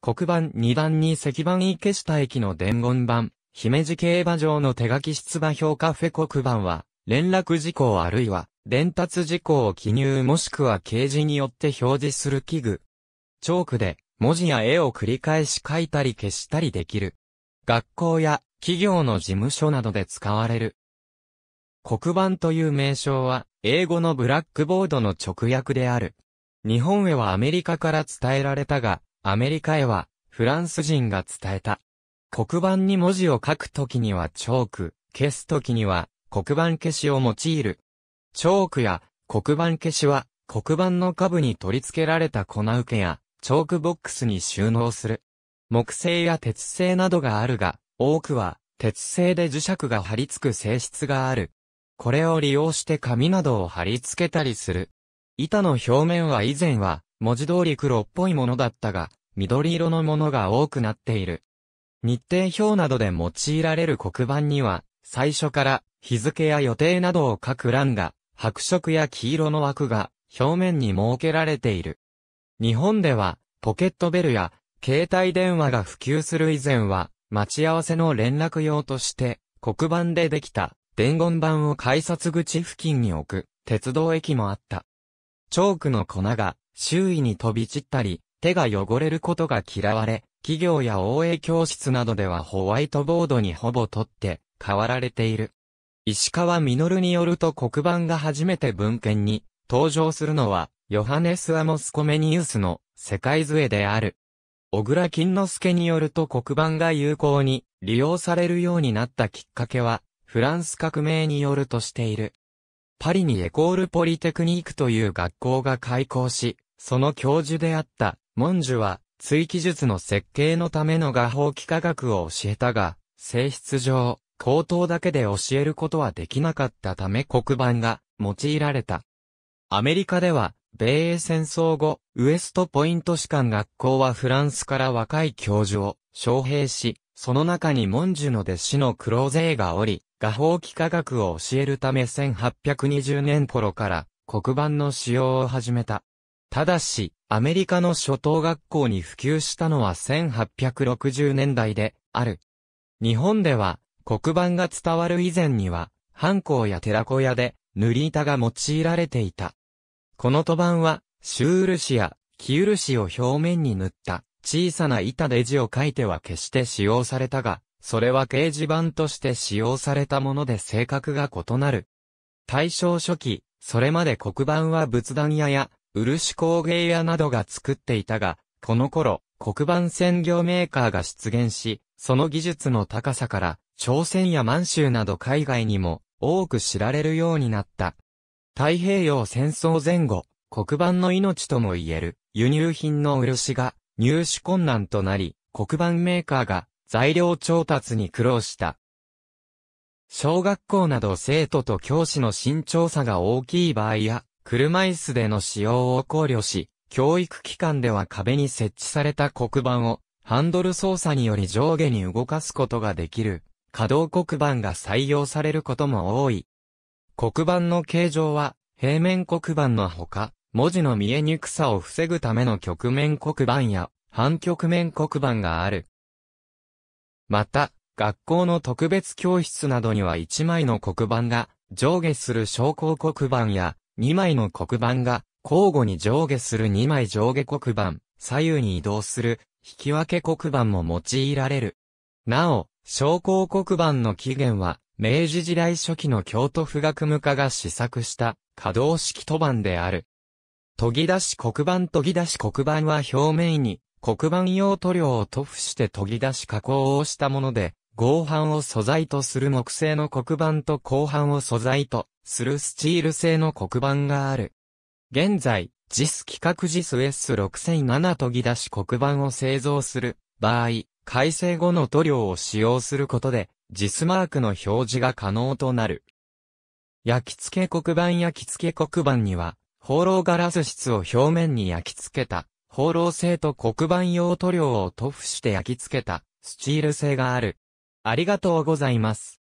黒板2段に石板池下駅の伝言板、姫路競馬場の手書き出馬評価フェ黒板は、連絡事項あるいは、伝達事項を記入もしくは掲示によって表示する器具。チョークで、文字や絵を繰り返し書いたり消したりできる。学校や企業の事務所などで使われる。黒板という名称は、英語のブラックボードの直訳である。日本へはアメリカから伝えられたが、アメリカへは、フランス人が伝えた。黒板に文字を書くときにはチョーク、消すときには黒板消しを用いる。チョークや黒板消しは黒板の下部に取り付けられた粉受けやチョークボックスに収納する。木製や鉄製などがあるが、多くは鉄製で磁石が貼り付く性質がある。これを利用して紙などを貼り付けたりする。板の表面は以前は文字通り黒っぽいものだったが、緑色のものが多くなっている。日程表などで用いられる黒板には、最初から日付や予定などを書く欄が、白色や黄色の枠が表面に設けられている。日本では、ポケットベルや携帯電話が普及する以前は、待ち合わせの連絡用として、黒板でできた伝言板を改札口付近に置く鉄道駅もあった。チョークの粉が周囲に飛び散ったり、手が汚れることが嫌われ、企業や応援教室などではホワイトボードにほぼ取って変わられている。石川実によると黒板が初めて文献に登場するのは、ヨハネス・アモス・コメニウスの世界図絵である。小倉金之助によると黒板が有効に利用されるようになったきっかけは、フランス革命によるとしている。パリにエコールポリテクニークという学校が開校し、その教授であった、文ュは、追記術の設計のための画法幾何学を教えたが、性質上、口頭だけで教えることはできなかったため黒板が用いられた。アメリカでは、米英戦争後、ウエストポイント士官学校はフランスから若い教授を招聘し、その中に文ュの弟子のクローゼーがおり、画法幾何学を教えるため1820年頃から黒板の使用を始めた。ただし、アメリカの初等学校に普及したのは1860年代で、ある。日本では、黒板が伝わる以前には、藩校や寺子屋で、塗り板が用いられていた。この塗板は、シュ朱漆や木漆を表面に塗った小さな板で字を書いては決して使用されたが、それは掲示板として使用されたもので性格が異なる。大正初期、それまで黒板は仏壇屋や漆工芸屋などが作っていたが、この頃、黒板専業メーカーが出現し、その技術の高さから、朝鮮や満州など海外にも多く知られるようになった。太平洋戦争前後、黒板の命とも言える輸入品の漆が入手困難となり、黒板メーカーが材料調達に苦労した。小学校など生徒と教師の身長差が大きい場合や、車椅子での使用を考慮し、教育機関では壁に設置された黒板をハンドル操作により上下に動かすことができる可動黒板が採用されることも多い。黒板の形状は平面黒板のほか、文字の見えにくさを防ぐための曲面黒板や半曲面黒板がある。また、学校の特別教室などには1枚の黒板が上下する昇降黒板や2枚の黒板が交互に上下する2枚上下黒板、左右に移動する引き分け黒板も用いられる。なお、昇降黒板の起源は、明治時代初期の京都府学務課が試作した可動式図板である。研ぎ出し黒板研ぎ出し黒板は表面に黒板用塗料を塗布して研ぎ出し加工をしたもので、合板を素材とする木製の黒板と後板を素材とするスチール製の黒板がある。現在、JIS 規格 JISS6007 研ぎ出し黒板を製造する場合、改正後の塗料を使用することで、JIS マークの表示が可能となる。焼き付け黒板焼き付け黒板には、放浪ガラス質を表面に焼き付けた、放浪製と黒板用塗料を塗布して焼き付けた、スチール製がある。ありがとうございます。